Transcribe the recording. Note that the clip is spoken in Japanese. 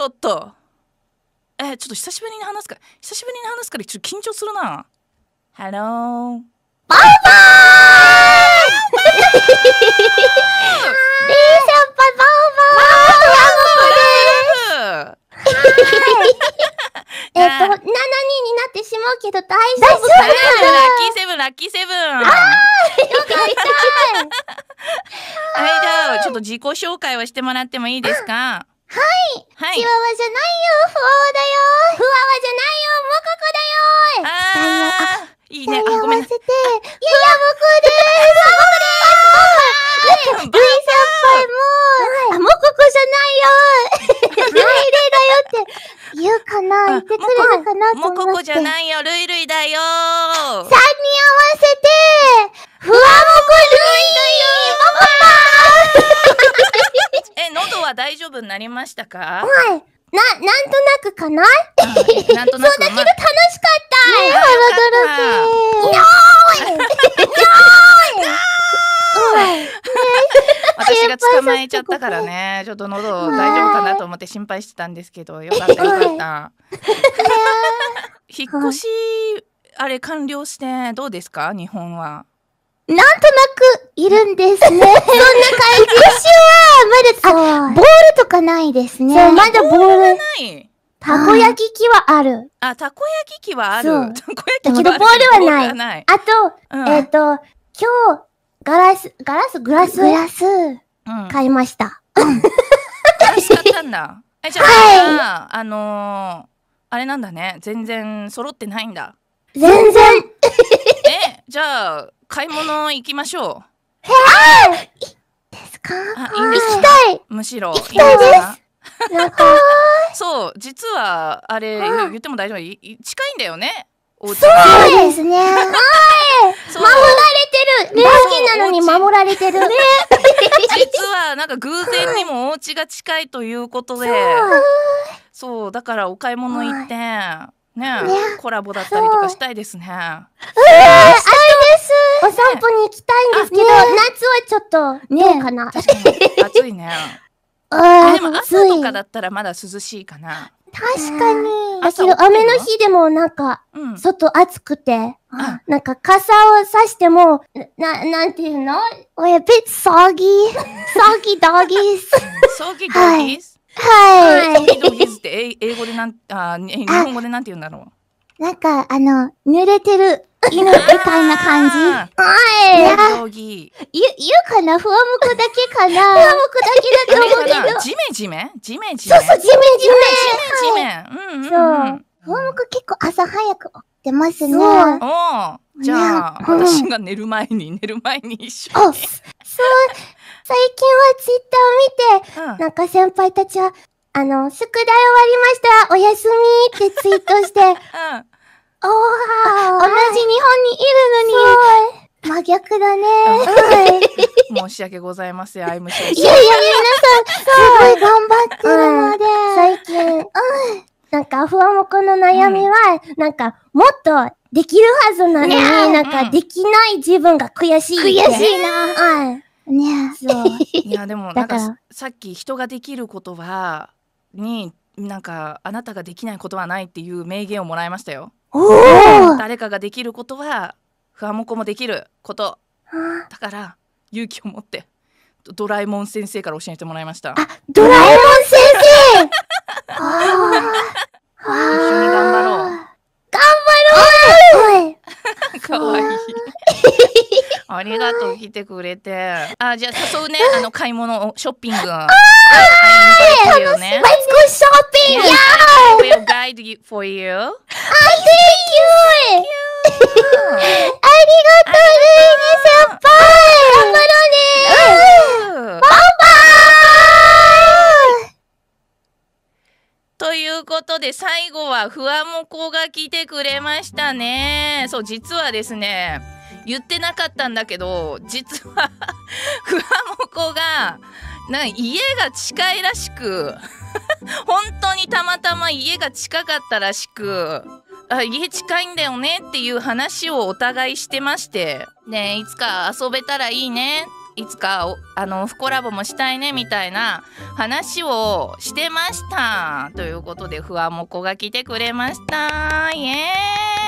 ちょっとえちょっと久しぶりに話すから久しぶりに話すからちょっと緊張するなハローバイバーイレイさんバイバーイラブえっと、7人になってしまうけど大丈夫かなラッキーセブン、ラッキーセブン。ああよかった はい、じゃあ、ちょっと自己紹介をしてもらってもいいですかはい、はい、チワワじゃないよふわわだよふわわじゃないよもここだよあいいね。あ、ご合わせて、いやもこでーすもこでーす !V 先輩も、あ、もここじゃないよルイルイだよって言うかな言ってくれるかなと思って。もここじゃないよルイルイだよ !3 人合わせて大丈夫になりましたかはいな、なんとなくかな、うん、なんとなく。そうだけど楽しかった腹だらけにょーい私が捕まえちゃったからね、ちょっと喉大丈夫かなと思って心配してたんですけど、よかったよかった。引っ越し、あれ完了してどうですか日本は。なんとなくいるんですね。そんな感ないですね。そう、まだボールたこ焼き器はある。あ、たこ焼き器はある。たこ焼き器はある。だけどボールはない。あと、えっ、と、今日、ガラス、ガラス、グラス、グラス、買いました。ガラス買ったんだ。え、じゃあ、はい、あのあれなんだね。全然揃ってないんだ。全然。え、じゃあ、買い物行きましょう。えー、か行きたいむしろ行きたいですなんかそう実はあれ言っても大丈夫近いんだよねおそうですねはい守られてる大好きなのに守られてるね実はなんか偶然にもお家が近いということでそうだからお買い物行って、はいね、ね、コラボだったりとかしたいですね。うわ、えー、あお散歩に行きたいんですけど、ね、夏はちょっと、ね、どうかな。確かに暑いね。あでも朝とかだったらまだ涼しいかな。確かに。だけど雨の日でもなんか、外暑くて、なんか傘をさしても、な、なんていうの ?We're a bit soggy, soggy doggies. soggy doggies? はい。soggy doggies って英語でなん、あ、日本語でなんて言うんだろうなんか、あの、濡れてる犬みたいな感じ。はい。ゆ、ゆかなふわむくだけかな ふわむくだけだと思うけど。じめじめじめじめ。そうそう、じめじめ。ジメ、はい、そう。ふわむく結構朝早く起きてますね。じゃあ、私が寝る前に、寝る前に一緒に。そう。最近はツイッターを見て、なんか先輩たちは、あの、宿題終わりましたおやすみってツイートして、うんおお同じ日本にいるのに。真逆だね。申し訳ございません、アイムシいやいや、皆さん、すごい頑張ってるので。最近、うん。なんか、ふわもこの悩みは、なんか、もっとできるはずなのに、なんか、できない自分が悔しい。悔しいな。うん。ねそう。いや、でも、なんか、さっき人ができることは、に、なんか、あなたができないことはないっていう名言をもらいましたよ。誰かができることはふわもこもできることだから勇気を持ってドラえもん先生から教えてもらいましたあドラえもん先生ありがとう来てくれてあじゃあ誘うね あの買い物ショッピングああ、い We'll guide you for you. thank you! ありがとう、ルイニ先輩頑張ろうねバンバーということで、最後はふわもこが来てくれましたね。そう、実はですね、言ってなかったんだけど実はふわ もこがな家が近いらしく本当にたまたま家が近かったらしくあ家近いんだよねっていう話をお互いしてましてねいつか遊べたらいいねいつかあのオフコラボもしたいねみたいな話をしてましたということでふわもこが来てくれましたイエーイ